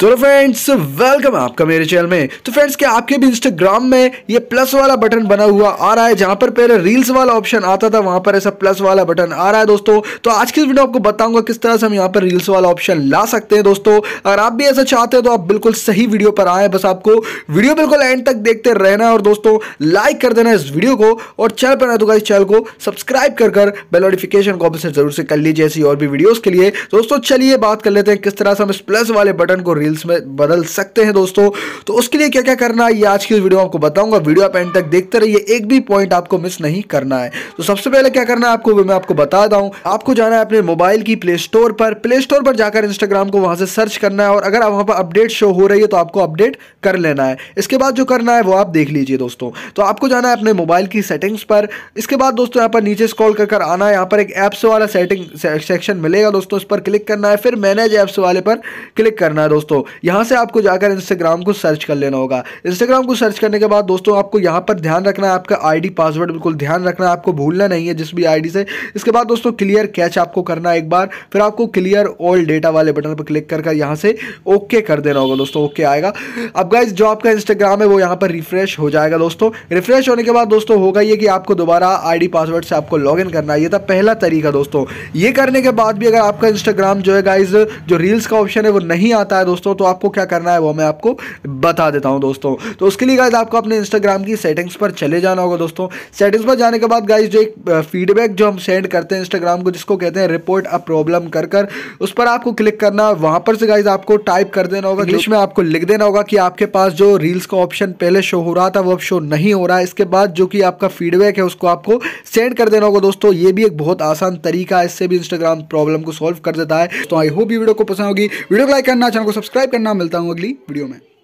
तो friends welcome आपका मेरे चैनल में तो फ्रेंड्स क्या आपके भी इंस्टाग्राम में ये प्लस वाला बटन बना हुआ आ रहा है जहां पर पहले रील्स वाला ऑप्शन आता था वहां पर ऐसा प्लस वाला बटन आ रहा है दोस्तों तो आज की वीडियो आपको बताऊंगा किस तरह से हम यहां पर रील्स वाला ऑप्शन ला सकते हैं दोस्तों अगर आप भी ऐसा चाहते हैं तो आप बिल्कुल सही वीडियो पर आए बस आपको वीडियो बिल्कुल एंड तक देखते रहना और दोस्तों लाइक कर देना इस वीडियो को और चैनल पर ना तो इस चैनल को सब्सक्राइब कर कर बेल नोटिफिकेशन को जरूर से कर लीजिए ऐसी और भी वीडियोज के लिए दोस्तों चलिए बात कर लेते हैं किस तरह से हम इस प्लस वाले बटन को रील्स में बदल सकते हैं दोस्तों तो उसके लिए क्या क्या करना है ये आज की वीडियो आपको बताऊंगा वीडियो आप एंड तक देखते रहिए एक भी पॉइंट आपको मिस नहीं करना है तो सबसे पहले क्या करना है आपको मैं आपको बता दूँ आपको जाना है अपने मोबाइल की प्ले स्टोर पर प्ले स्टोर पर जाकर इंस्टाग्राम को वहाँ से सर्च करना है और अगर आप वहाँ पर अपडेट शो हो रही है तो आपको अपडेट कर लेना है इसके बाद जो करना है वो आप देख लीजिए दोस्तों तो आपको जाना है अपने मोबाइल की सेटिंग्स पर इसके बाद दोस्तों यहाँ पर नीचे स्क्रॉल कर आना है यहाँ पर एक ऐप्स वाला सेटिंग सेक्शन मिलेगा दोस्तों इस पर क्लिक करना है फिर मैनेज ऐप्स वाले पर क्लिक करना है दोस्तों दोस्तों यहां से आपको जाकर इंस्टाग्राम को सर्च कर लेना होगा इंस्टाग्राम को सर्च करने के बाद दोस्तों आपको यहां पर ध्यान रखना है आपका आईडी पासवर्ड बिल्कुल ध्यान रखना है आपको भूलना नहीं है जिस भी आईडी से इसके बाद दोस्तों क्लियर कैच आपको करना है एक बार फिर आपको क्लियर ऑल डेटा वाले बटन पर क्लिक कर यहां से ओके कर देना होगा दोस्तों ओके आएगा अब गाइज जो आपका इंस्टाग्राम है वो यहां पर रिफ्रेश हो जाएगा दोस्तों रिफ्रेश होने के बाद दोस्तों होगा ये कि आपको दोबारा आई पासवर्ड से आपको लॉग करना है ये था पहला तरीका दोस्तों ये करने के बाद भी अगर आपका इंस्टाग्राम जो है गाइज जो रील्स का ऑप्शन है वो नहीं आता है दोस्तों दोस्तों तो आपको क्या करना है वो मैं आपको बता देता हूँ दोस्तों तो उसके लिए गाइज आपको अपने इंस्टाग्राम की सेटिंग्स पर चले जाना होगा दोस्तों सेटिंग्स पर जाने के बाद गाइज जो एक फीडबैक जो हम सेंड करते हैं इंस्टाग्राम को जिसको कहते हैं रिपोर्ट अ प्रॉब्लम कर कर उस पर आपको क्लिक करना है वहाँ पर से गाइज आपको टाइप कर देना होगा इंग्लिश में आपको लिख देना होगा कि आपके पास जो रील्स का ऑप्शन पहले शो हो रहा था वो अब शो नहीं हो रहा है इसके बाद जो कि आपका फीडबैक है उसको आपको सेंड कर देना होगा दोस्तों ये भी एक बहुत आसान तरीका है इससे भी इंस्टाग्राम प्रॉब्लम को सॉल्व कर देता है तो आई होप ये वीडियो को पसंद होगी वीडियो को लाइक करना चैनल को सब्सक्राइब सब्सक्राइब करना मिलता हूँ अगली वीडियो में